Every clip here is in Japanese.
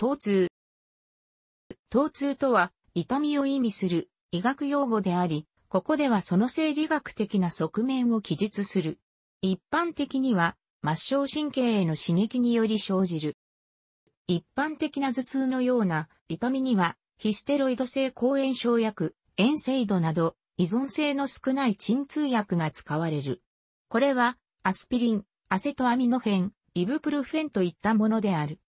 疼痛。疼痛とは、痛みを意味する医学用語であり、ここではその生理学的な側面を記述する。一般的には、末梢神経への刺激により生じる。一般的な頭痛のような痛みには、ヒステロイド性抗炎症薬、炎性度など、依存性の少ない鎮痛薬が使われる。これは、アスピリン、アセトアミノフェン、イブプルフェンといったものである。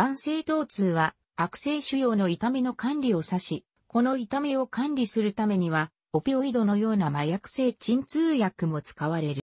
眼性疼痛は悪性腫瘍の痛みの管理を指し、この痛みを管理するためには、オピオイドのような麻薬性鎮痛薬も使われる。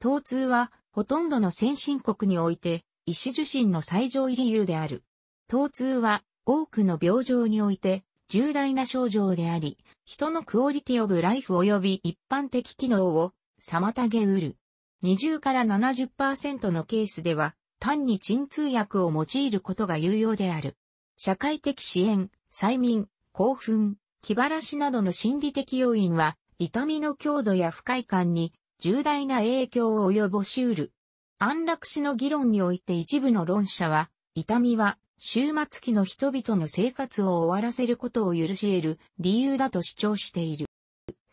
疼痛は、ほとんどの先進国において、医師受診の最上位理由である。疼痛は、多くの病状において、重大な症状であり、人のクオリティオブライフ及び一般的機能を妨げうる。20から70%のケースでは、単に鎮痛薬を用いることが有用である。社会的支援、催眠、興奮、気晴らしなどの心理的要因は、痛みの強度や不快感に重大な影響を及ぼしうる。安楽死の議論において一部の論者は、痛みは終末期の人々の生活を終わらせることを許し得る理由だと主張している。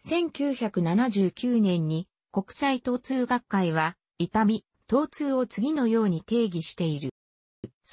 1979年に国際疼痛学会は、痛み、疼痛を次のように定義している。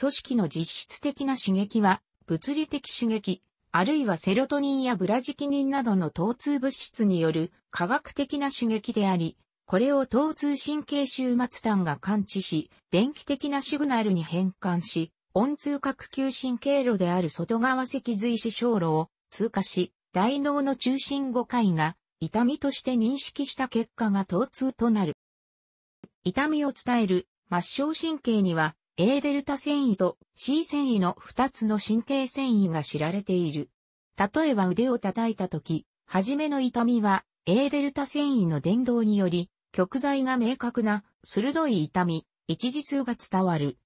組織の実質的な刺激は、物理的刺激、あるいはセロトニンやブラジキニンなどの疼痛物質による科学的な刺激であり、これを疼痛神経終末端が感知し、電気的なシグナルに変換し、温痛覚吸神経路である外側脊髄脂小路を通過し、大脳の中心5回が痛みとして認識した結果が疼痛となる。痛みを伝える末梢神経には A デルタ繊維と C 繊維の2つの神経繊維が知られている。例えば腕を叩いた時、初めの痛みは A デルタ繊維の伝導により、極材が明確な鋭い痛み、一時痛が伝わる。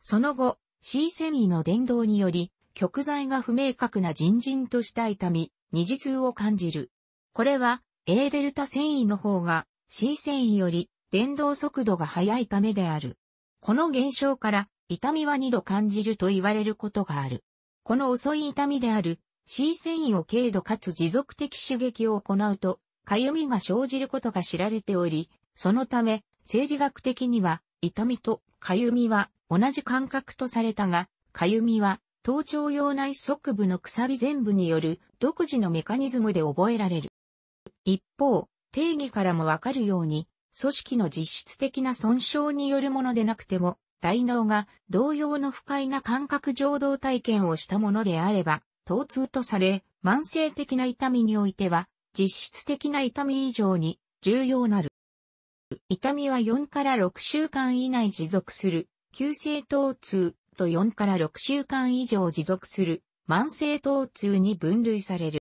その後、C 繊維の伝導により、極材が不明確なじんとした痛み、二次痛を感じる。これは A デルタ繊維の方が C 繊維より伝導速度が速いためである。この現象から、痛みは2度感じると言われることがある。この遅い痛みである C 繊維を軽度かつ持続的刺激を行うと、痒みが生じることが知られており、そのため、生理学的には、痛みと痒みは同じ感覚とされたが、痒みは、頭頂用内側部のくさび全部による独自のメカニズムで覚えられる。一方、定義からもわかるように、組織の実質的な損傷によるものでなくても、大脳が同様の不快な感覚情動体験をしたものであれば、疼痛とされ、慢性的な痛みにおいては、実質的な痛み以上に重要なる。痛みは4から6週間以内持続する、急性疼痛と4から6週間以上持続する、慢性疼痛に分類される。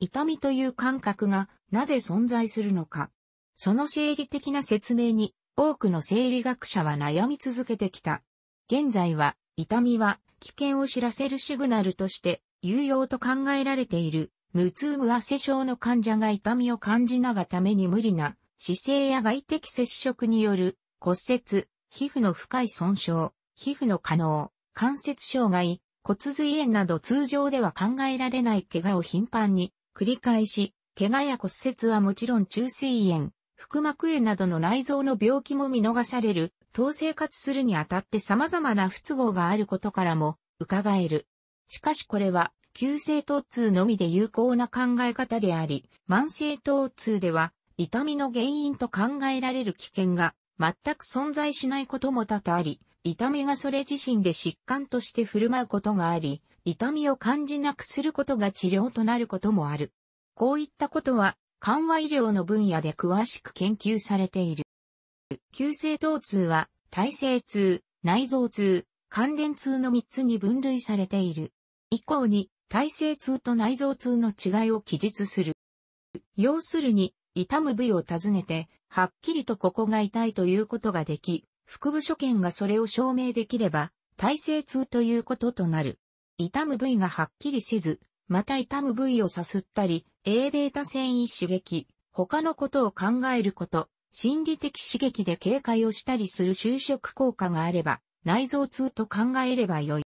痛みという感覚がなぜ存在するのか、その生理的な説明に多くの生理学者は悩み続けてきた。現在は痛みは危険を知らせるシグナルとして有用と考えられている無痛無汗症の患者が痛みを感じながために無理な姿勢や外的接触による骨折、皮膚の深い損傷、皮膚の可能、関節障害、骨髄炎など通常では考えられない怪我を頻繁に繰り返し、怪我や骨折はもちろん中水炎、腹膜炎などの内臓の病気も見逃される、等生活するにあたって様々な不都合があることからも、伺える。しかしこれは、急性疼痛のみで有効な考え方であり、慢性疼痛では、痛みの原因と考えられる危険が、全く存在しないことも多々あり、痛みがそれ自身で疾患として振る舞うことがあり、痛みを感じなくすることが治療となることもある。こういったことは、緩和医療の分野で詳しく研究されている。急性疼痛は、耐性痛、内臓痛、関連痛の3つに分類されている。以降に、耐性痛と内臓痛の違いを記述する。要するに、痛む部位を尋ねて、はっきりとここが痛いということができ、腹部所見がそれを証明できれば、耐性痛ということとなる。痛む部位がはっきりせず、また痛む部位をさすったり、Aβ 繊維刺激、他のことを考えること、心理的刺激で警戒をしたりする就職効果があれば、内臓痛と考えればよい。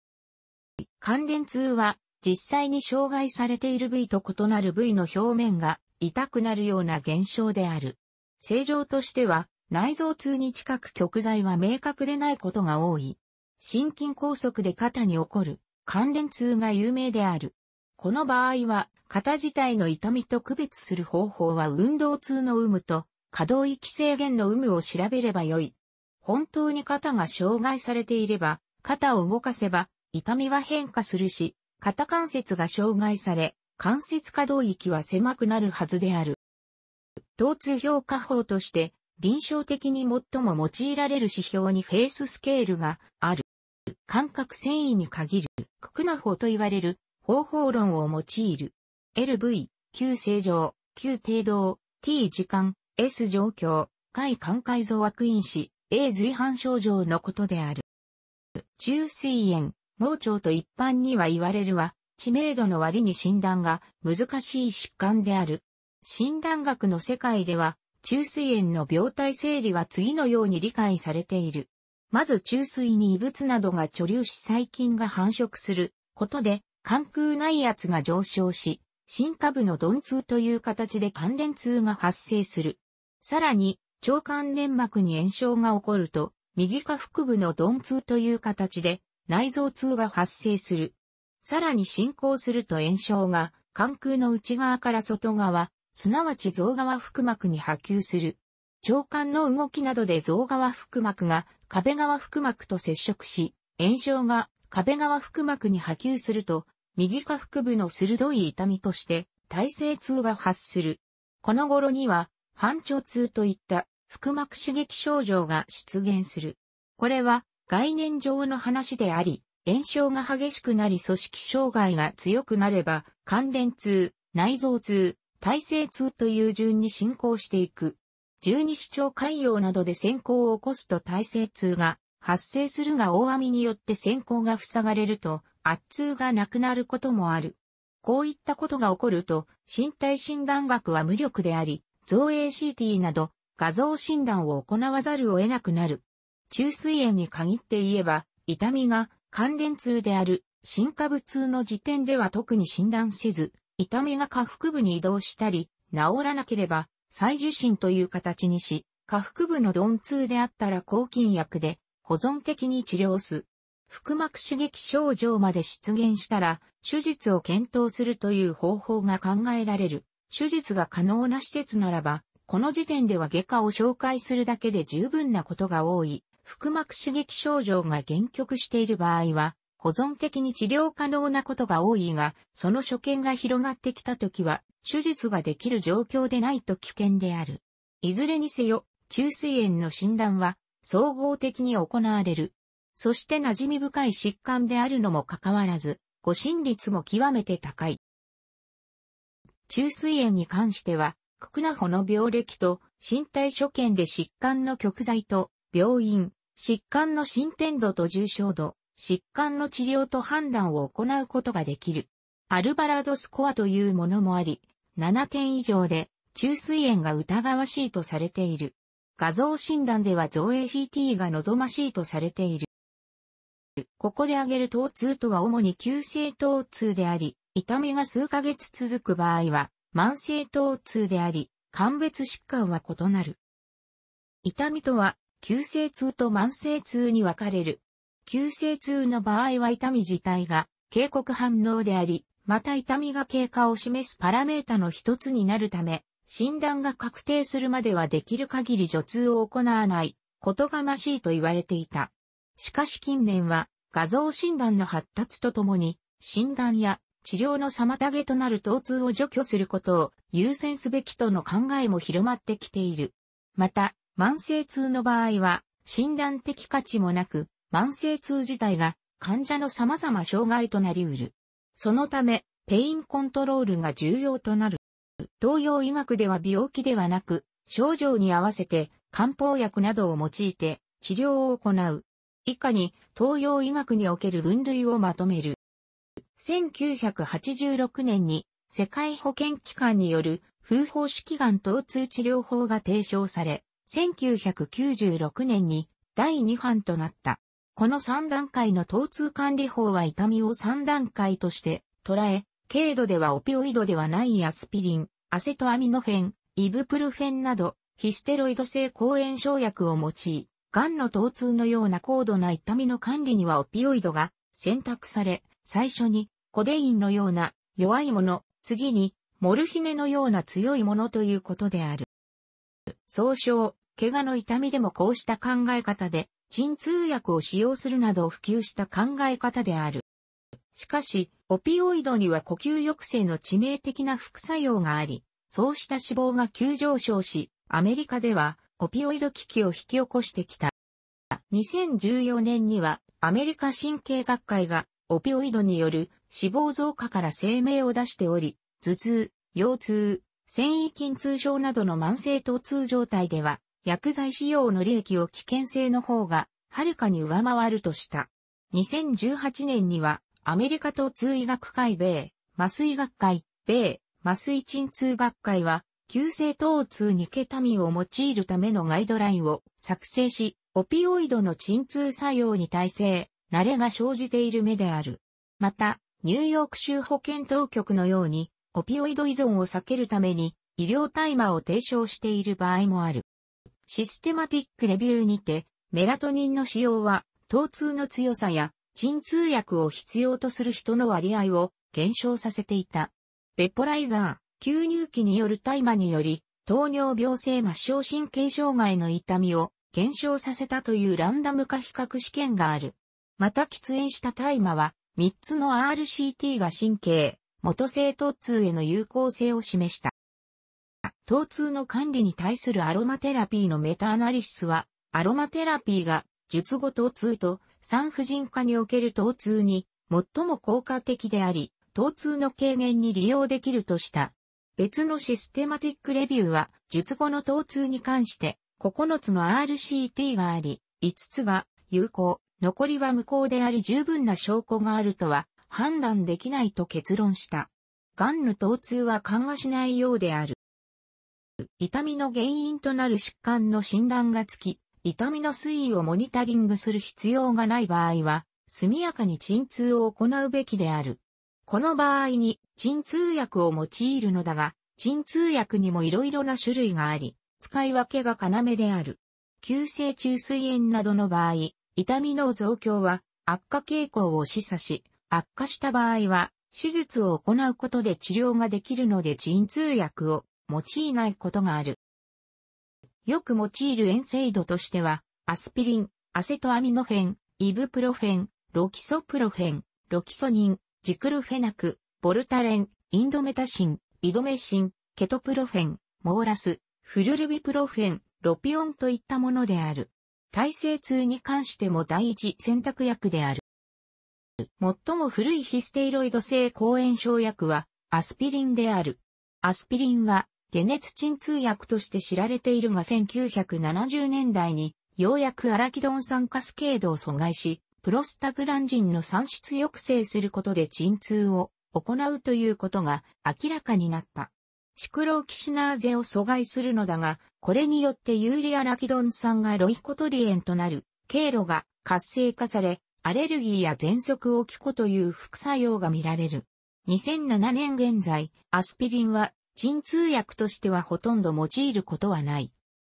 関連痛は、実際に障害されている部位と異なる部位の表面が痛くなるような現象である。正常としては、内臓痛に近く極材は明確でないことが多い。心筋梗塞で肩に起こる関連痛が有名である。この場合は、肩自体の痛みと区別する方法は運動痛の有無と、可動域制限の有無を調べればよい。本当に肩が障害されていれば、肩を動かせば、痛みは変化するし、肩関節が障害され、関節可動域は狭くなるはずである。疼痛評価法として、臨床的に最も用いられる指標にフェイススケールがある。感覚繊維に限る、ククナ法と言われる方法論を用いる。LV、Q 正常、Q 程度、T 時間、S 状況、解寛解増悪因子、A 随伴症状のことである。中水炎、盲腸と一般には言われるは、知名度の割に診断が難しい疾患である。診断学の世界では、中水炎の病態整理は次のように理解されている。まず中水に異物などが貯留し細菌が繁殖することで関空内圧が上昇し、新下部の鈍痛という形で関連痛が発生する。さらに、腸管粘膜に炎症が起こると、右下腹部の鈍痛という形で内臓痛が発生する。さらに進行すると炎症が関空の内側から外側、すなわち臓側腹膜に波及する。腸管の動きなどで臓側腹膜が壁側腹膜と接触し、炎症が壁側腹膜に波及すると右下腹部の鋭い痛みとして、体性痛が発する。この頃には、反腸痛といった腹膜刺激症状が出現する。これは概念上の話であり、炎症が激しくなり組織障害が強くなれば、関連痛、内臓痛、体性痛という順に進行していく。十二指腸潰瘍などで先行を起こすと体性痛が発生するが大網によって先行が塞がれると、圧痛がなくなることもある。こういったことが起こると、身体診断学は無力であり、造影 CT など画像診断を行わざるを得なくなる。中水炎に限って言えば、痛みが関連痛である、進化部痛の時点では特に診断せず、痛みが下腹部に移動したり、治らなければ、再受診という形にし、下腹部の鈍痛であったら抗菌薬で、保存的に治療す。腹膜刺激症状まで出現したら、手術を検討するという方法が考えられる。手術が可能な施設ならば、この時点では外科を紹介するだけで十分なことが多い。腹膜刺激症状が限局している場合は、保存的に治療可能なことが多いが、その所見が広がってきた時は、手術ができる状況でないと危険である。いずれにせよ、虫垂炎の診断は、総合的に行われる。そして馴染み深い疾患であるのもかかわらず、誤診率も極めて高い。虫垂炎に関しては、ククナホの病歴と身体所見で疾患の極在と、病院、疾患の進展度と重症度、疾患の治療と判断を行うことができる。アルバラドスコアというものもあり、7点以上で、虫垂炎が疑わしいとされている。画像診断では造影 CT が望ましいとされている。ここで挙げる疼痛とは主に急性疼痛であり、痛みが数ヶ月続く場合は、慢性疼痛であり、鑑別疾患は異なる。痛みとは、急性痛と慢性痛に分かれる。急性痛の場合は痛み自体が警告反応であり、また痛みが経過を示すパラメータの一つになるため、診断が確定するまではできる限り除痛を行わないことがましいと言われていた。しかし近年は画像診断の発達とともに、診断や治療の妨げとなる疼痛を除去することを優先すべきとの考えも広まってきている。また、慢性痛の場合は、診断的価値もなく、慢性痛自体が患者の様々障害となり得る。そのため、ペインコントロールが重要となる。東洋医学では病気ではなく、症状に合わせて漢方薬などを用いて治療を行う以下に東洋医学における分類をまとめる。1986年に世界保健機関による風法式がん疼痛治療法が提唱され、1996年に第2版となった。この3段階の疼痛管理法は痛みを3段階として捉え、軽度ではオピオイドではないアスピリン、アセトアミノフェン、イブプルフェンなど、ヒステロイド性抗炎症薬を用い、癌の疼痛のような高度な痛みの管理にはオピオイドが選択され、最初にコデインのような弱いもの、次にモルヒネのような強いものということである。総称、怪我の痛みでもこうした考え方で、鎮痛薬を使用するなど普及した考え方である。しかし、オピオイドには呼吸抑制の致命的な副作用があり、そうした脂肪が急上昇し、アメリカではオピオイド危機を引き起こしてきた。2014年にはアメリカ神経学会がオピオイドによる死亡増加から声明を出しており、頭痛、腰痛、繊維筋痛症などの慢性疼痛状態では、薬剤使用の利益を危険性の方が、はるかに上回るとした。2018年には、アメリカ疼痛医学会米、麻酔学会、米、麻酔鎮痛学会は、急性疼痛にケタミンを用いるためのガイドラインを作成し、オピオイドの鎮痛作用に耐性、慣れが生じている目である。また、ニューヨーク州保健当局のように、オピオイド依存を避けるために、医療大麻を提唱している場合もある。システマティックレビューにて、メラトニンの使用は、疼痛の強さや、鎮痛薬を必要とする人の割合を減少させていた。ベポライザー、吸入器による大麻により、糖尿病性末梢神経障害の痛みを減少させたというランダム化比較試験がある。また喫煙した大麻は、3つの RCT が神経、元性疼痛への有効性を示した。疼痛の管理に対するアロマテラピーのメタアナリシスは、アロマテラピーが、術後疼痛と産婦人科における疼痛に最も効果的であり、疼痛の軽減に利用できるとした別のシステマティックレビューは、術後の疼痛に関して、9つの RCT があり、5つが有効、残りは無効であり十分な証拠があるとは判断できないと結論した。癌の疼痛は緩和しないようである。痛みの原因となる疾患の診断がつき、痛みの推移をモニタリングする必要がない場合は、速やかに鎮痛を行うべきである。この場合に鎮痛薬を用いるのだが、鎮痛薬にもいろいろな種類があり、使い分けが要である。急性虫垂炎などの場合、痛みの増強は悪化傾向を示唆し、悪化した場合は手術を行うことで治療ができるので鎮痛薬を用いないことがある。よく用いる遠征度としては、アスピリン、アセトアミノフェン、イブプロフェン、ロキソプロフェン、ロキソニン、ジクルフェナク、ボルタレン、インドメタシン、イドメシン、ケトプロフェン、モーラス、フルルビプロフェン、ロピオンといったものである。耐性痛に関しても第一選択薬である。最も古いヒステイロイド性抗炎症薬はアスピリンである。アスピリンは解熱鎮痛薬として知られているが1970年代にようやくアラキドン酸カスケードを阻害し、プロスタグランジンの産出抑制することで鎮痛を行うということが明らかになった。シクロキシナーゼを阻害するのだが、これによってユーリアラキドン酸がロイコトリエンとなる経路が活性化され、アレルギーや喘息を起こという副作用が見られる。2007年現在、アスピリンは鎮痛薬としてはほとんど用いることはない。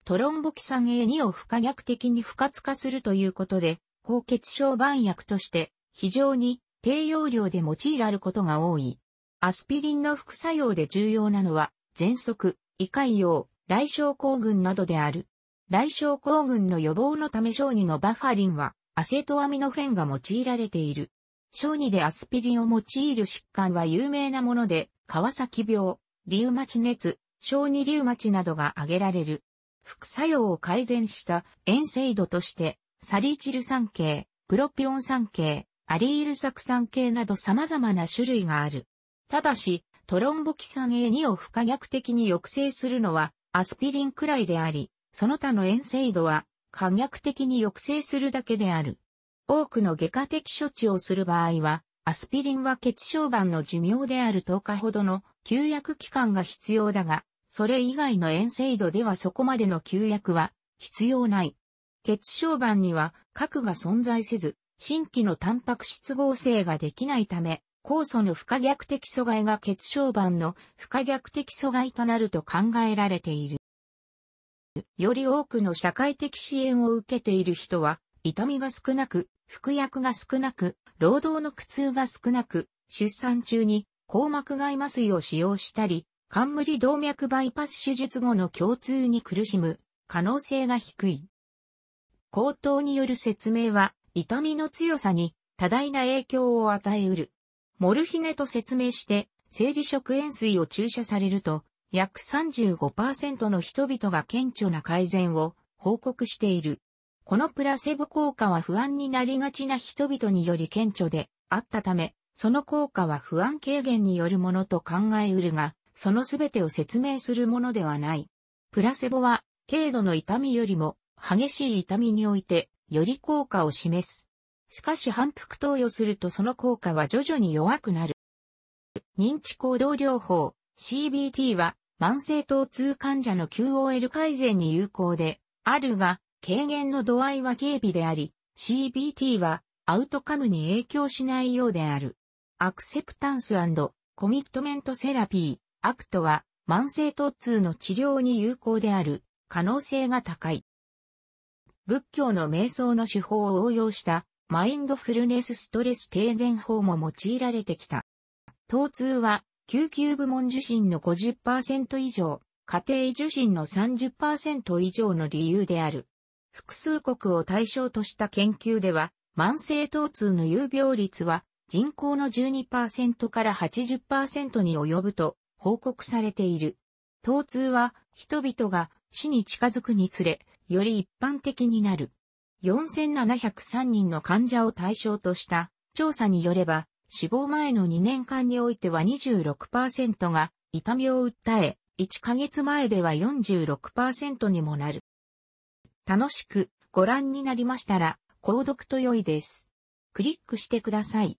トロンボキサン A2 を不可逆的に不活化するということで、高血小板薬として非常に低用量で用いられることが多い。アスピリンの副作用で重要なのは、喘息、胃潰瘍、来症候群などである。来症候群の予防のため小児のバファリンは、アセトアミノフェンが用いられている。小児でアスピリンを用いる疾患は有名なもので、川崎病、リウマチ熱、小児リウマチなどが挙げられる。副作用を改善した遠征度として、サリチル酸系、プロピオン酸系、アリール酢酸系など様々な種類がある。ただし、トロンボキサン A2 を不可逆的に抑制するのはアスピリンくらいであり、その他の遠征度は可逆的に抑制するだけである。多くの外科的処置をする場合は、アスピリンは血小板の寿命である10日ほどの休薬期間が必要だが、それ以外の遠征度ではそこまでの休薬は必要ない。血小板には核が存在せず、新規のタンパク質合成ができないため、酵素の不可逆的阻害が血小板の不可逆的阻害となると考えられている。より多くの社会的支援を受けている人は、痛みが少なく、服薬が少なく、労働の苦痛が少なく、出産中に硬膜外麻酔を使用したり、冠動脈バイパス手術後の共通に苦しむ可能性が低い。高頭による説明は、痛みの強さに多大な影響を与えうる。モルヒネと説明して、生理食塩水を注射されると、約35%の人々が顕著な改善を報告している。このプラセボ効果は不安になりがちな人々により顕著であったため、その効果は不安軽減によるものと考えうるが、その全てを説明するものではない。プラセボは、軽度の痛みよりも激しい痛みにおいて、より効果を示す。しかし反復投与するとその効果は徐々に弱くなる。認知行動療法 CBT は慢性疼痛患者の QOL 改善に有効であるが、軽減の度合いは軽微であり、CBT はアウトカムに影響しないようである。アクセプタンスコミットメントセラピー、アクトは慢性疼痛の治療に有効である可能性が高い。仏教の瞑想の手法を応用したマインドフルネスストレス低減法も用いられてきた。疼痛は、救急部門受診の50%以上、家庭受診の30%以上の理由である。複数国を対象とした研究では、慢性疼痛の有病率は人口の12%から80%に及ぶと報告されている。疼痛は人々が死に近づくにつれより一般的になる。4703人の患者を対象とした調査によれば、死亡前の2年間においては26%が痛みを訴え、1ヶ月前では46%にもなる。楽しくご覧になりましたら、購読と良いです。クリックしてください。